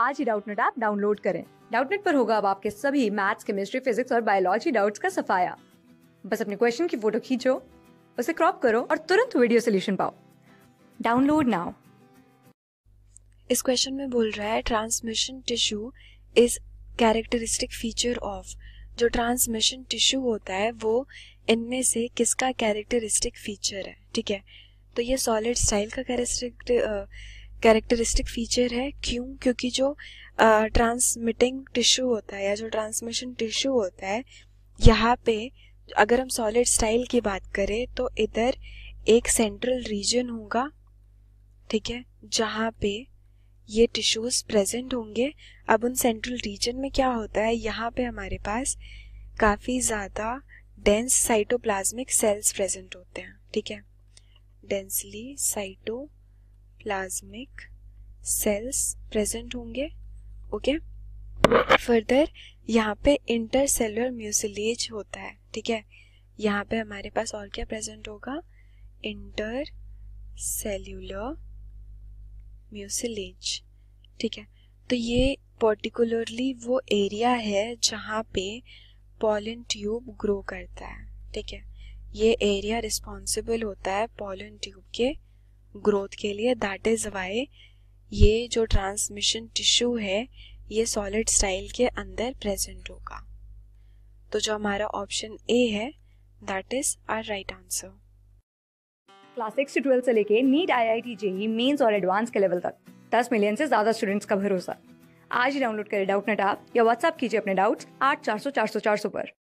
आज ही Doubtnut app download करें डाउटनेट पर होगा अब आपके सभी मैथ्स केमिस्ट्री फिजिक्स और बायोलॉजी डाउट्स का सफाया बस अपने क्वेश्चन की फोटो खींचो उसे क्रॉप करो और तुरंत वीडियो सोल्यूशन पाओ डाउनलोड नाउ इस क्वेश्चन में बोल रहा है transmission tissue is characteristic feature of जो ट्रांसमिशन टिश्यू होता है वो इनमें से किसका कैरेक्टरिस्टिक फीचर है ठीक है तो ये सॉलिड स्टाइल का कैरेक्टरिस्टिक कैरेक्टरिस्टिक फीचर है क्यों क्योंकि जो ट्रांसमिटिंग टिश्यू होता है या जो ट्रांसमिशन टिश्यू होता है यहाँ पे अगर हम सॉलिड स्टाइल की बात करें तो इधर एक सेंट्रल रीजन होगा ठीक है जहाँ पे ये टिश्यूज प्रेजेंट होंगे अब उन सेंट्रल रीजन में क्या होता है यहाँ पे हमारे पास काफ़ी ज़्यादा डेंस साइटोप्लाज्मिक सेल्स प्रेजेंट होते हैं ठीक है densely cytoplasmic cells present होंगे ओके फर्दर यहाँ पे इंटरसेलर म्यूसिलेज होता है ठीक है यहाँ पे हमारे पास और क्या प्रेजेंट होगा इंटर सेल्यूलर म्यूसिलेज ठीक है तो ये पर्टिकुलरली वो एरिया है जहाँ पे पॉलन ट्यूब ग्रो करता है ठीक है ये एरिया रिस्पॉन्सिबल होता है पॉलन ट्यूब के ग्रोथ के लिए दैट इज़ वाई ये जो ट्रांसमिशन टिश्यू है ये सॉलिड स्टाइल के अंदर प्रेजेंट होगा तो जो हमारा ऑप्शन ए है that is our right answer class six से ट्वेल्थ से लेके NEET I I T JEE Mains और एडवांस के लेवल तक दस मिलियन से ज्यादा स्टूडेंट्स का भरोसा आज ही डाउनलोड करें डाउट नेट आप या व्हाट्सएप कीजिए अपने डाउट्स आठ चार सौ चार सौ चार सौ पर